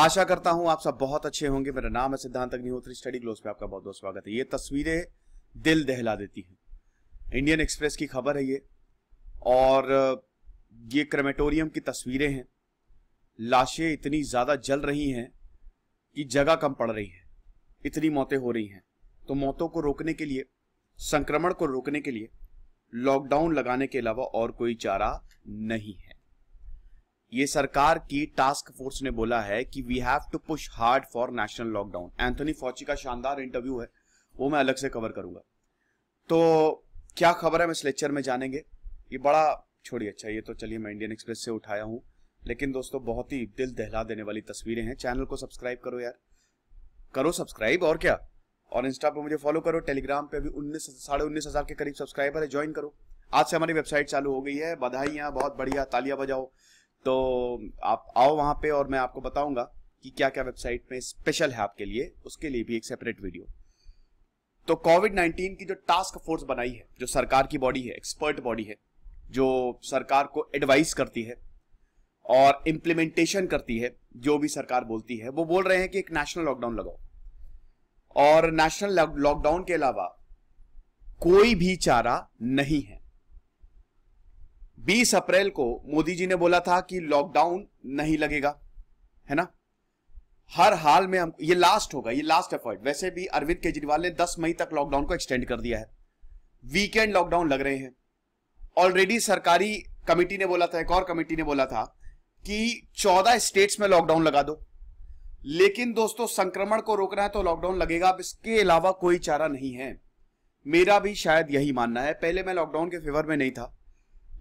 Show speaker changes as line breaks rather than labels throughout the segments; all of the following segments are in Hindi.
आशा करता हूं आप सब बहुत अच्छे होंगे मेरा नाम है सिद्धांत अग्निहोत्री स्टडी ग्लोस पे आपका बहुत बहुत स्वागत है ये तस्वीरें दिल दहला देती हैं इंडियन एक्सप्रेस की खबर है ये और ये क्रेमेटोरियम की तस्वीरें हैं लाशें इतनी ज़्यादा जल रही हैं कि जगह कम पड़ रही है इतनी मौतें हो रही हैं तो मौतों को रोकने के लिए संक्रमण को रोकने के लिए लॉकडाउन लगाने के अलावा और कोई चारा नहीं है ये सरकार की टास्क फोर्स ने बोला है कि we have to push hard for national lockdown Anthony Fauci का शानदार इंटरव्यू है वो मैं अलग से कवर करूंगा तो क्या खबर है हम इस लेक्चर में जानेंगे ये बड़ा छोड़िए अच्छा ये तो चलिए मैं इंडियन एक्सप्रेस से उठाया हूँ लेकिन दोस्तों बहुत ही दिल दहला देने वाली तस्वीरें हैं चैनल को सब्सक्राइब करो यार करो सब्सक्राइब और क्या और इंस्टा पे मुझे फॉलो करो टेलीग्राम पे अभी उन्नीस साढ़े उन्नीस हजार के करीब सब्सक्राइबर है ज्वाइन करो आज से हमारी वेबसाइट चालू हो गई है बधाई बहुत बढ़िया तालियां बजाओ तो आप आओ वहां पे और मैं आपको बताऊंगा कि क्या क्या वेबसाइट में स्पेशल है आपके लिए उसके लिए भी एक सेपरेट वीडियो तो कोविड 19 की जो टास्क फोर्स बनाई है जो सरकार की बॉडी है एक्सपर्ट बॉडी है जो सरकार को एडवाइस करती है और इम्प्लीमेंटेशन करती है जो भी सरकार बोलती है वो बोल रहे हैं कि एक नेशनल लॉकडाउन लगाओ और नेशनल लॉकडाउन के अलावा कोई भी चारा नहीं है 20 अप्रैल को मोदी जी ने बोला था कि लॉकडाउन नहीं लगेगा है ना हर हाल में हम ये लास्ट होगा ये लास्ट एफर्ट वैसे भी अरविंद केजरीवाल ने 10 मई तक लॉकडाउन को एक्सटेंड कर दिया है वीकेंड लॉकडाउन लग रहे हैं ऑलरेडी सरकारी कमेटी ने बोला था एक और कमेटी ने बोला था कि 14 स्टेट्स में लॉकडाउन लगा दो लेकिन दोस्तों संक्रमण को रोकना है तो लॉकडाउन लगेगा अब इसके अलावा कोई चारा नहीं है मेरा भी शायद यही मानना है पहले मैं लॉकडाउन के फेवर में नहीं था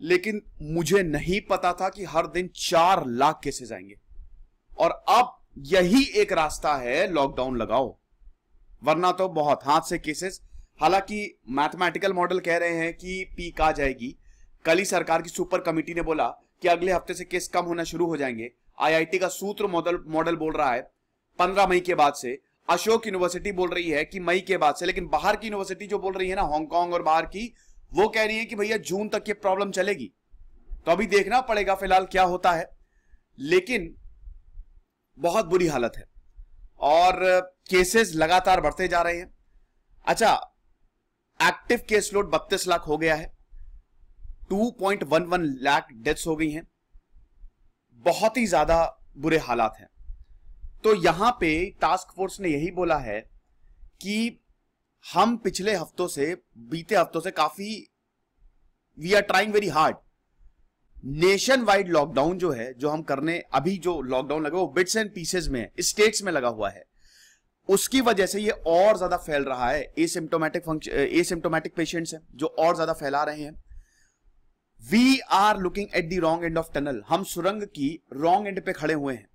लेकिन मुझे नहीं पता था कि हर दिन चार लाख केसेस आएंगे और अब यही एक रास्ता है लॉकडाउन लगाओ वरना तो बहुत हाथ से केसेस हालांकि मैथमेटिकल मॉडल कह रहे हैं कि पीक आ जाएगी कल ही सरकार की सुपर कमेटी ने बोला कि अगले हफ्ते से केस कम होना शुरू हो जाएंगे आईआईटी का सूत्र मॉडल मॉडल बोल रहा है पंद्रह मई के बाद से अशोक यूनिवर्सिटी बोल रही है कि मई के बाद से लेकिन बाहर की यूनिवर्सिटी जो बोल रही है ना हांगकांग और बाहर की वो कह रही है कि भैया जून तक ये प्रॉब्लम चलेगी तो अभी देखना पड़ेगा फिलहाल क्या होता है लेकिन बहुत बुरी हालत है और केसेस लगातार बढ़ते जा रहे हैं अच्छा एक्टिव केस लोड बत्तीस लाख हो गया है 2.11 लाख डेथ्स हो गई हैं बहुत ही ज्यादा बुरे हालात हैं तो यहां पे टास्क फोर्स ने यही बोला है कि हम पिछले हफ्तों से बीते हफ्तों से काफी we are trying very hard nationwide lockdown जो है जो हम करने अभी जो लॉकडाउन लगा वो बिट्स एंड पीसेज में है स्टेट्स में लगा हुआ है उसकी वजह से ये और ज्यादा फैल रहा है एसिम्टोमेटिक फंक्शन एसिम्टोमेटिक पेशेंट्स हैं जो और ज्यादा फैला रहे हैं we are looking at the wrong end of tunnel हम सुरंग की रॉन्ग एंड पे खड़े हुए हैं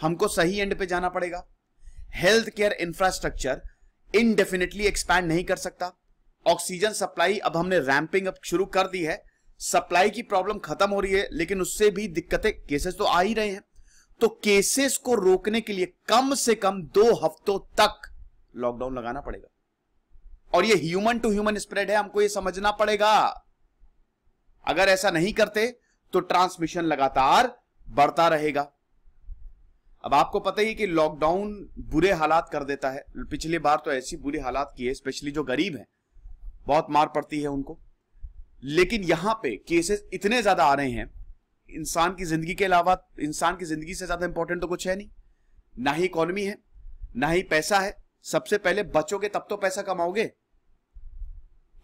हमको सही एंड पे जाना पड़ेगा health care infrastructure indefinitely expand नहीं कर सकता ऑक्सीजन सप्लाई अब हमने रैंपिंग अप शुरू कर दी है सप्लाई की प्रॉब्लम खत्म हो रही है लेकिन उससे भी दिक्कतें केसेस तो आ ही रहे हैं तो केसेस को रोकने के लिए कम से कम दो हफ्तों तक लॉकडाउन लगाना पड़ेगा और ये ह्यूमन टू ह्यूमन स्प्रेड है हमको ये समझना पड़ेगा अगर ऐसा नहीं करते तो ट्रांसमिशन लगातार बढ़ता रहेगा अब आपको पता ही कि लॉकडाउन बुरे हालात कर देता है पिछली बार तो ऐसी बुरे हालात किए स्पेशली जो गरीब हैं बहुत मार पड़ती है उनको लेकिन यहाँ पे केसेस इतने ज्यादा आ रहे हैं इंसान की जिंदगी के अलावा इंसान की जिंदगी से ज्यादा इंपॉर्टेंट तो कुछ है नहीं ना ही इकोनॉमी है ना ही पैसा है सबसे पहले बचोगे तब तो पैसा कमाओगे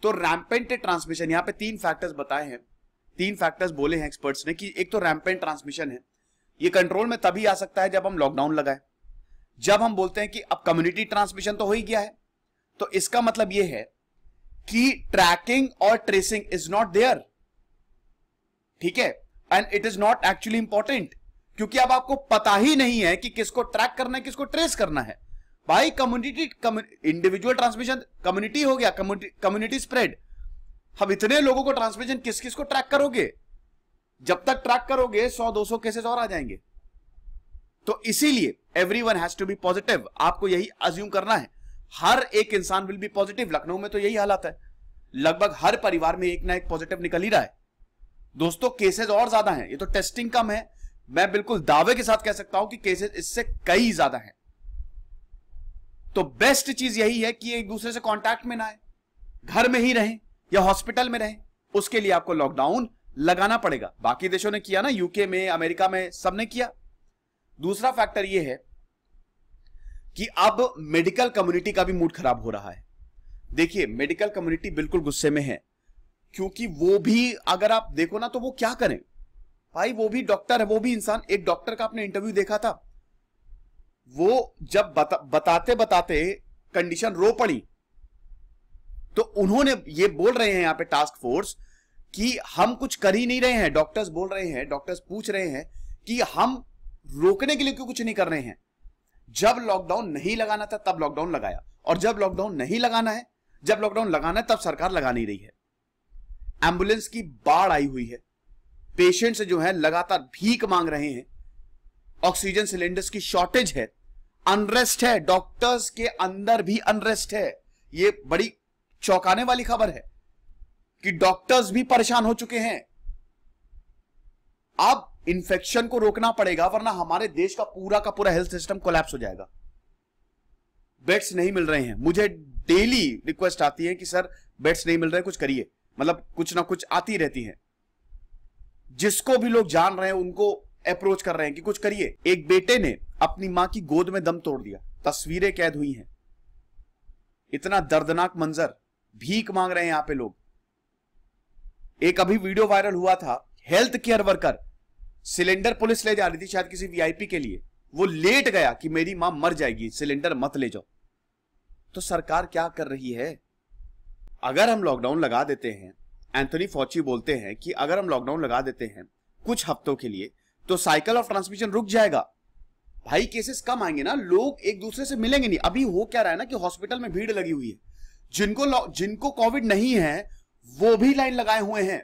तो रैम्पेंट ट्रांसमिशन यहाँ पे तीन फैक्टर्स बताए हैं तीन फैक्टर्स बोले हैं एक्सपर्ट्स ने कि एक तो रैम्पेंट ट्रांसमिशन है ये कंट्रोल में तभी आ सकता है जब हम लॉकडाउन लगाए जब हम बोलते हैं कि अब कम्युनिटी ट्रांसमिशन तो हो ही गया है तो इसका मतलब यह है कि ट्रैकिंग और ट्रेसिंग इज नॉट देयर ठीक है and it is not actually important क्योंकि अब आपको पता ही नहीं है कि किसको ट्रैक करना है किसको ट्रेस करना है भाई कम्युनिटी इंडिविजुअल ट्रांसमिशन कम्युनिटी हो गया कम्युनिटी स्प्रेड हम इतने लोगों को ट्रांसमिशन किस किस को ट्रैक करोगे जब तक ट्रैक करोगे 100 200 केसेस और आ जाएंगे तो इसीलिए everyone has to be positive आपको यही अज्यूम करना है हर एक इंसान विल बी पॉजिटिव लखनऊ में तो यही हालत है लगभग हर परिवार में एक ना एक पॉजिटिव निकल ही रहा है दोस्तों केसेस और ज्यादा हैं ये तो टेस्टिंग कम है मैं बिल्कुल दावे के साथ कह सकता हूं कि केसेस इससे कई ज्यादा हैं तो बेस्ट चीज यही है कि एक दूसरे से कांटेक्ट में ना आए घर में ही रहें या हॉस्पिटल में रहें उसके लिए आपको लॉकडाउन लगाना पड़ेगा बाकी देशों ने किया ना यूके में अमेरिका में सबने किया दूसरा फैक्टर यह है कि अब मेडिकल कम्युनिटी का भी मूड खराब हो रहा है देखिए मेडिकल कम्युनिटी बिल्कुल गुस्से में है क्योंकि वो भी अगर आप देखो ना तो वो क्या करें भाई वो भी डॉक्टर है वो भी इंसान एक डॉक्टर का आपने इंटरव्यू देखा था वो जब बता, बताते बताते कंडीशन रो पड़ी तो उन्होंने ये बोल रहे हैं यहां पे टास्क फोर्स कि हम कुछ कर ही नहीं रहे हैं डॉक्टर्स बोल रहे हैं डॉक्टर्स पूछ रहे हैं कि हम रोकने के लिए क्यों कुछ नहीं कर रहे हैं जब लॉकडाउन नहीं लगाना था तब लॉकडाउन लगाया और जब लॉकडाउन नहीं लगाना है जब लॉकडाउन लगाना है तब सरकार लगा नहीं रही है एम्बुलेंस की बाढ़ आई हुई है पेशेंट्स जो है लगातार भीख मांग रहे हैं ऑक्सीजन सिलेंडर्स की शॉर्टेज है अनरेस्ट है डॉक्टर्स के अंदर भी अनरेस्ट है ये बड़ी चौंकाने वाली खबर है कि डॉक्टर्स भी परेशान हो चुके हैं अब इंफेक्शन को रोकना पड़ेगा वरना हमारे देश का पूरा का पूरा हेल्थ सिस्टम कोलैप्स हो जाएगा बेड्स नहीं मिल रहे हैं मुझे डेली रिक्वेस्ट आती है कि सर बेड्स नहीं मिल रहे कुछ करिए मतलब कुछ ना कुछ आती रहती है जिसको भी लोग जान रहे हैं उनको अप्रोच कर रहे हैं कि कुछ करिए एक बेटे ने अपनी मां की गोद में दम तोड़ दिया तस्वीरें कैद हुई हैं इतना दर्दनाक मंजर भीख मांग रहे हैं यहां पे लोग एक अभी वीडियो वायरल हुआ था health care worker cylinder police ले जा रही थी शायद किसी वीआईपी के लिए वो लेट गया कि मेरी मां मर जाएगी सिलेंडर मत ले जाओ तो सरकार क्या कर रही है अगर हम लॉकडाउन लगा देते हैं एंथोनी फौची बोलते हैं कि अगर हम लॉकडाउन लगा देते हैं कुछ हफ्तों के लिए तो साइकिल ऑफ ट्रांसमिशन रुक जाएगा भाई केसेस कम आएंगे ना लोग एक दूसरे से मिलेंगे नहीं अभी हो क्या रहा है ना कि हॉस्पिटल में भीड़ लगी हुई है जिनको जिनको कोविड नहीं है वो भी लाइन लगाए हुए हैं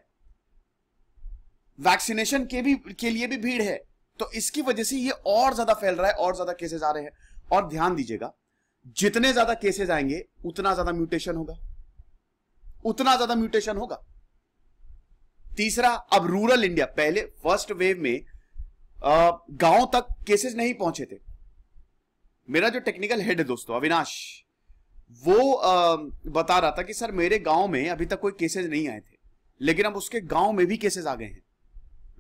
वैक्सीनेशन के भी के लिए भी भीड़ है तो इसकी वजह से ये और ज्यादा फैल रहा है और ज्यादा केसेस आ रहे हैं और ध्यान दीजिएगा जितने ज्यादा केसेस आएंगे उतना ज्यादा म्यूटेशन होगा उतना ज्यादा म्यूटेशन होगा तीसरा अब रूरल इंडिया पहले फर्स्ट वेव में गांव तक केसेस नहीं पहुंचे थे मेरा जो टेक्निकल हेड है दोस्तों अविनाश वो आ, बता रहा था कि सर मेरे गांव में अभी तक कोई केसेस नहीं आए थे लेकिन अब उसके गांव में भी केसेस आ गए हैं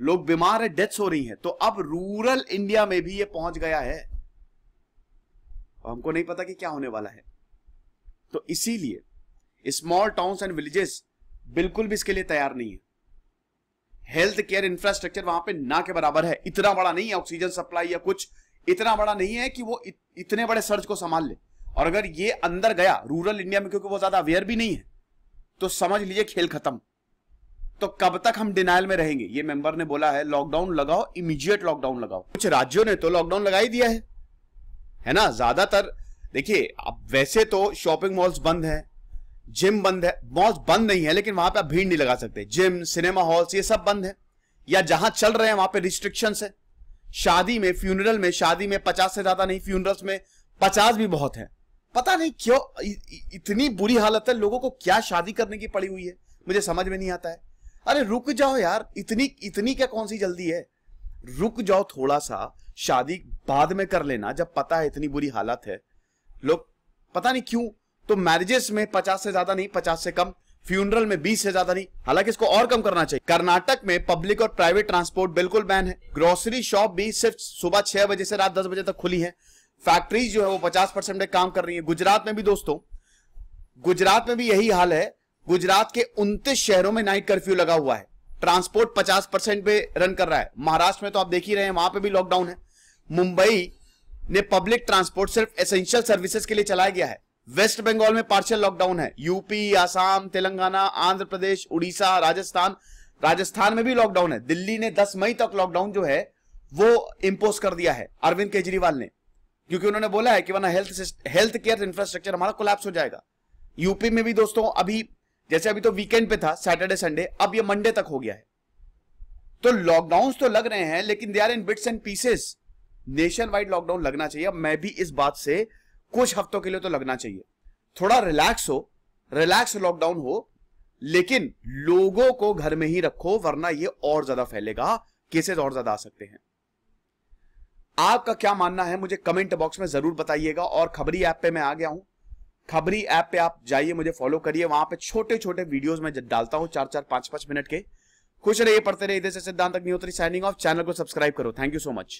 लोग बीमार है डेथ्स हो रही हैं तो अब रूरल इंडिया में भी ये पहुंच गया है हमको नहीं पता कि क्या होने वाला है तो इसीलिए स्मॉल टाउन्स एंड विलेजेस बिल्कुल भी इसके लिए तैयार नहीं है हेल्थ केयर इंफ्रास्ट्रक्चर वहां पे ना के बराबर है इतना बड़ा नहीं है ऑक्सीजन सप्लाई या कुछ इतना बड़ा नहीं है कि वो इतने बड़े सर्ज को संभाल ले और अगर ये अंदर गया रूरल इंडिया में क्योंकि वो ज्यादा अवेयर भी नहीं है तो समझ लीजिए खेल खत्म तो कब तक हम डिनाइल में रहेंगे ये मेंबर ने बोला है लॉकडाउन लगाओ इमीडिएट लॉकडाउन लगाओ कुछ राज्यों ने तो लॉकडाउन लगा ही दिया है है ना ज्यादातर देखिए अब वैसे तो शॉपिंग मॉल्स बंद है जिम बंद है मॉल्स बंद नहीं है लेकिन वहां पे आप भीड़ नहीं लगा सकते जिम सिनेमा हॉल्स ये सब बंद है या जहां चल रहे हैं वहां पे रिस्ट्रिक्शन है शादी में फ्यूनरल में शादी में पचास से ज्यादा नहीं फ्यूनरल्स में पचास भी बहुत है पता नहीं क्यों इ, इ, इतनी बुरी हालत है लोगों को क्या शादी करने की पड़ी हुई है मुझे समझ में नहीं आता है अरे रुक जाओ यार इतनी इतनी क्या कौन सी जल्दी है रुक जाओ थोड़ा सा शादी बाद में कर लेना जब पता है इतनी बुरी हालत है लोग पता नहीं क्यों तो मैरिजेस में पचास से ज्यादा नहीं पचास से कम फ्यूनरल में बीस से ज्यादा नहीं हालांकि इसको और कम करना चाहिए कर्नाटक में पब्लिक और प्राइवेट ट्रांसपोर्ट बिल्कुल बैन है ग्रोसरी शॉप भी सिर्फ सुबह छह बजे से रात दस बजे तक खुली है फैक्ट्रीज जो है वो पचास परसेंट काम कर रही है गुजरात में भी दोस्तों गुजरात में भी यही हाल है गुजरात के उनतीस शहरों में नाइट कर्फ्यू लगा हुआ है ट्रांसपोर्ट पचास परसेंट पे रन कर रहा है महाराष्ट्र में तो आप देख ही रहे हैं वहां पे भी लॉकडाउन है मुंबई ने पब्लिक ट्रांसपोर्ट सिर्फ एसेंशियल सर्विसेज के लिए चलाया गया है वेस्ट बंगाल में पार्शियल लॉकडाउन है यूपी आसाम तेलंगाना आंध्र प्रदेश उड़ीसा राजस्थान राजस्थान में भी लॉकडाउन है दिल्ली ने 10 मई तक लॉकडाउन जो है वो इम्पोज कर दिया है अरविंद केजरीवाल ने क्योंकि उन्होंने बोला है कि वरना हेल्थ हेल्थ केयर इंफ्रास्ट्रक्चर हमारा कोलैप्स हो जाएगा यूपी में भी दोस्तों अभी जैसे अभी तो वीकेंड पे था सैटरडे संडे अब ये मंडे तक हो गया है तो लॉकडाउन तो लग रहे हैं लेकिन they are in bits and pieces nationwide lockdown लगना चाहिए मैं भी इस बात से कुछ हफ्तों के लिए तो लगना चाहिए थोड़ा रिलैक्स हो रिलैक्स लॉकडाउन हो लेकिन लोगों को घर में ही रखो वरना ये और ज्यादा फैलेगा केसेस और ज्यादा आ सकते हैं आपका क्या मानना है मुझे कमेंट बॉक्स में जरूर बताइएगा और खबरी ऐप पे मैं आ गया हूं खबरी ऐप पे आप जाइए मुझे फॉलो करिए वहां पे छोटे छोटे वीडियोस में डालता हूं चार चार पांच पांच मिनट के खुश रहिए पढ़ते रहिए इधर से Siddhant Agnihotri signing off channel को सब्सक्राइब करो थैंक यू सो मच